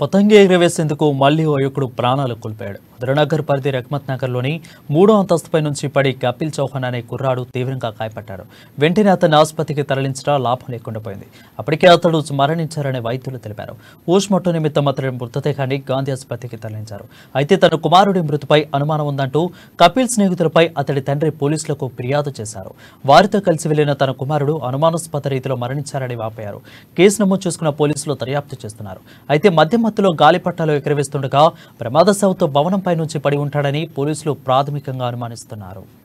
పతంగి ఎగిరవేసేందుకు మళ్లీ ఓ యువకుడు ప్రాణాలు కోల్పోయాడు ధృనగర్ పరిధి నగర్ నగర్లోని మూడో అంతస్తుపై నుంచి పడి కపిల్ చౌహాన్ అనే కుర్రాడు తీవ్రంగా గాయపడ్డాడు వెంటనే అతన్ని ఆసుపత్రికి తరలించడం లాభం లేకుండా పోయింది అప్పటికే అతడు మరణించారని వైద్యులు తెలిపారు ఊష్మట్టు నిమిత్తం అతడి మృతదేహాన్ని గాంధీ ఆసుపత్రికి తరలించారు అయితే తన కుమారుడి మృతిపై అనుమానం ఉందంటూ కపిల్ స్నేహితులపై అతడి తండ్రి పోలీసులకు ఫిర్యాదు చేశారు వారితో కలిసి వెళ్లిన తన కుమారుడు అనుమానాస్పద రీతిలో మరణించారని వాపోయారు కేసు నమోదు చేసుకున్న పోలీసులు దర్యాప్తు చేస్తున్నారు అయితే మధ్య మత్తులో గాలిపట్టాలు ఎగరవేస్తుండగా ప్రమాదశావుతో భవనంపై నుంచి పడి ఉంటాడని పోలీసులు ప్రాథమికంగా అనుమానిస్తున్నారు